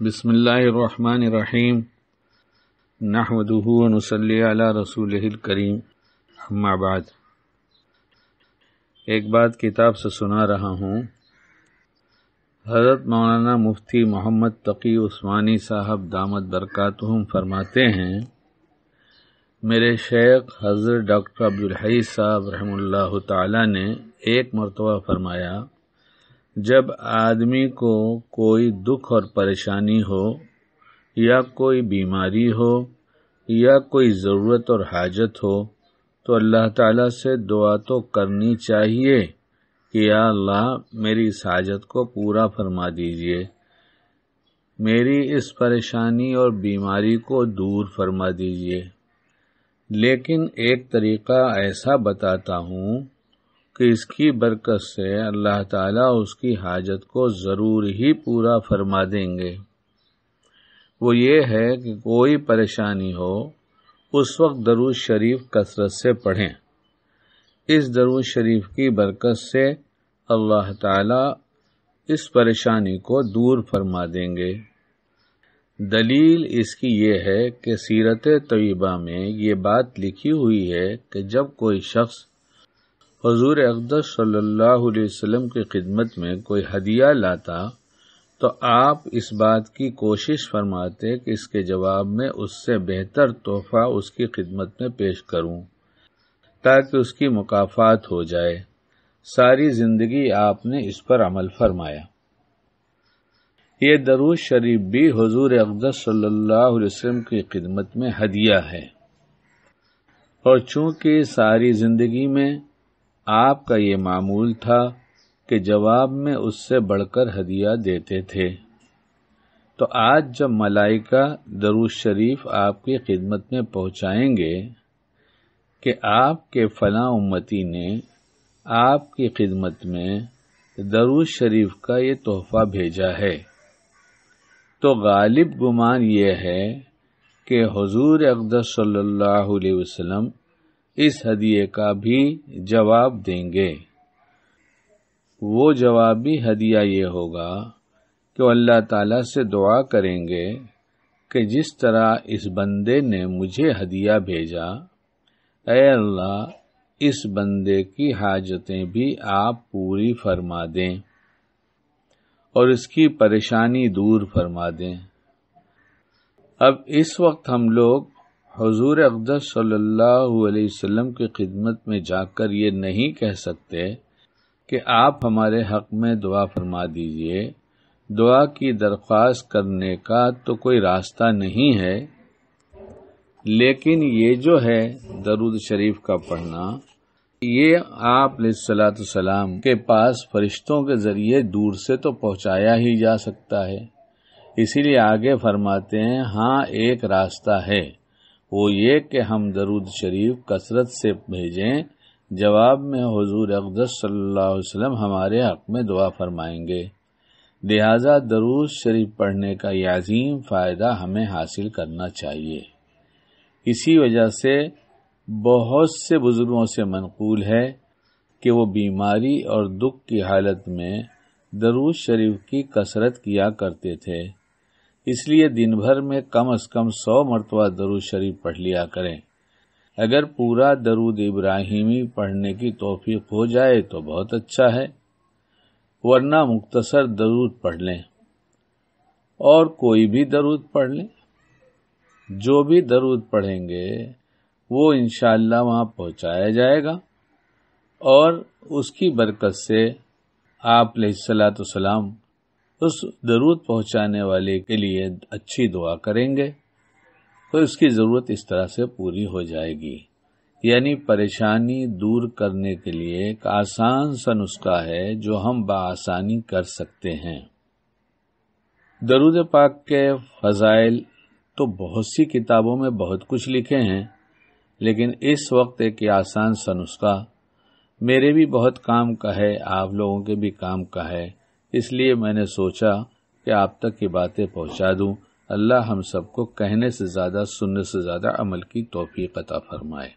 على رسوله रसूल करीम بعد एक बात किताब से सुना रहा हूँ हज़रत मौलाना मुफ्ती मोहम्मद तकी उस्मानी साहब दामद बरक़ात फरमाते हैं मेरे शेख हज़र डॉक्टर अब्दुल हई साहब रहमल्ला ताला ने एक मरतबा फरमाया जब आदमी को कोई दुख और परेशानी हो या कोई बीमारी हो या कोई ज़रूरत और हाजत हो तो अल्लाह ताला से दुआ तो करनी चाहिए कि या अल्लाह मेरी इस हाजत को पूरा फरमा दीजिए मेरी इस परेशानी और बीमारी को दूर फरमा दीजिए लेकिन एक तरीक़ा ऐसा बताता हूँ कि इसकी बरकत से अल्लाह ताला उसकी हाजत को ज़रूर ही पूरा फरमा देंगे वो ये है कि कोई परेशानी हो उस वक्त दरूज शरीफ कसरत से पढ़ें इस दरूज शरीफ की बरकत से अल्लाह ताला इस परेशानी को दूर फरमा देंगे दलील इसकी ये है कि सीरत तयबा में ये बात लिखी हुई है कि जब कोई शख्स हजूर अकदर सल्लल्लाहु की खिदमत में कोई हदिया लाता तो आप इस बात की कोशिश फरमाते कि इसके जवाब में उससे बेहतर तोहफा उसकी खिदमत में पेश करूं ताकि उसकी मुकाफात हो जाए सारी जिंदगी आपने इस पर अमल फरमाया ये दरूज शरीफ भी हजूर अकदस सल्लल्लाहु अलैहि की खिदमत में हदिया है और चूंकि सारी जिंदगी में आपका ये मामूल था कि जवाब में उससे बढ़कर हदिया देते थे तो आज जब मलाइका दरूज शरीफ आपकी खिदमत में पहुंचाएंगे कि आपके फला उम्मती ने आपकी खिदमत में दरूज शरीफ का ये तोहफा भेजा है तो गालिब गुमान यह है कि हजूर अकदस सल्लल्लाहु अलैहि वसल्लम इस हदिये का भी जवाब देंगे वो जवाबी हदिया ये होगा कि अल्लाह ताला से दुआ करेंगे कि जिस तरह इस बंदे ने मुझे हदिया भेजा ऐ अल्लाह इस बंदे की हाजतें भी आप पूरी फरमा दें और इसकी परेशानी दूर फरमा दें अब इस वक्त हम लोग हजूर अकदस सल्लल्लाहु की खिदमत में जाकर ये नहीं कह सकते कि आप हमारे हक में दुआ फरमा दीजिए दुआ की दरख्वास्त करने का तो कोई रास्ता नहीं है लेकिन ये जो है दरुद शरीफ का पढ़ना ये आप सलाम के पास फरिश्तों के जरिए दूर से तो पहुंचाया ही जा सकता है इसीलिए आगे फरमाते हैं हाँ एक रास्ता है वो ये कि हम दरूद शरीफ कसरत से भेजें जवाब में हजूर अकदस सल्लल्लाहु अलैहि वसल्लम हमारे हक में दुआ फरमाएंगे लिहाजा दरूद शरीफ पढ़ने का यह अजीम फ़ायदा हमें हासिल करना चाहिए इसी वजह से बहुत से बुज़ुर्गों से मनकूल है कि वो बीमारी और दुख की हालत में दरूद शरीफ की कसरत किया करते थे इसलिए दिन भर में कम से कम सौ मरतबा दरुद शरीफ पढ़ लिया करें अगर पूरा दरूद इब्राहिमी पढ़ने की तोफीक हो जाए तो बहुत अच्छा है वरना मुख्तसर दरूद पढ़ लें और कोई भी दरूद पढ़ लें जो भी दरूद पढ़ेंगे वो इनशाला वहाँ पहुँचाया जाएगा और उसकी बरकत से आप सलाम उस जरूरत पहुंचाने वाले के लिए अच्छी दुआ करेंगे तो इसकी जरूरत इस तरह से पूरी हो जाएगी यानी परेशानी दूर करने के लिए एक आसान सा नुस्खा है जो हम बसानी कर सकते हैं दरूद पाक के फजाइल तो बहुत सी किताबों में बहुत कुछ लिखे हैं लेकिन इस वक्त एक आसान सा नुस्खा मेरे भी बहुत काम का है आप लोगों के भी काम का है इसलिए मैंने सोचा कि आप तक की बातें पहुंचा दूं अल्लाह हम सबको कहने से ज़्यादा सुनने से ज़्यादा अमल की तोफ़ी पता फरमाए